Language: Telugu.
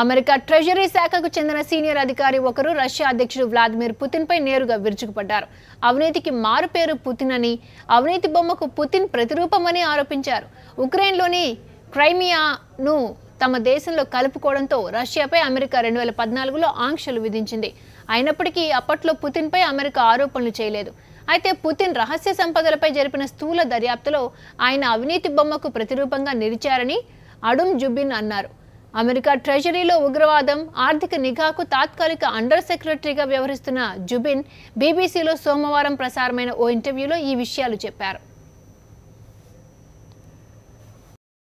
అమెరికా ట్రెజరీ శాఖకు చెందిన సీనియర్ అధికారి ఒకరు రష్యా అధ్యక్షుడు వ్లాదిమిర్ పుతిన్పై నేరుగా విరుచుకుపడ్డారు అవినీతికి మారుపేరు పుతిన్ అని అవినీతి బొమ్మకు పుతిన్ ప్రతిరూపమని ఆరోపించారు ఉక్రెయిన్లోని క్రైమియాను తమ దేశంలో కలుపుకోవడంతో రష్యాపై అమెరికా రెండు వేల పద్నాలుగులో ఆంక్షలు విధించింది అయినప్పటికీ అప్పట్లో పుతిన్పై అమెరికా ఆరోపణలు చేయలేదు అయితే పుతిన్ రహస్య సంపదలపై జరిపిన స్థూల దర్యాప్తులో ఆయన అవినీతి బొమ్మకు ప్రతిరూపంగా నిలిచారని అడుమ్ జుబిన్ అన్నారు అమెరికా ట్రెజరీలో ఉగ్రవాదం ఆర్థిక నిఘాకు తాత్కాలిక అండర్ సెక్రటరీగా వ్యవహరిస్తున్న జుబిన్ బీబీసీలో సోమవారం ప్రసారమైన ఓ ఇంటర్వ్యూలో ఈ విషయాలు చెప్పారు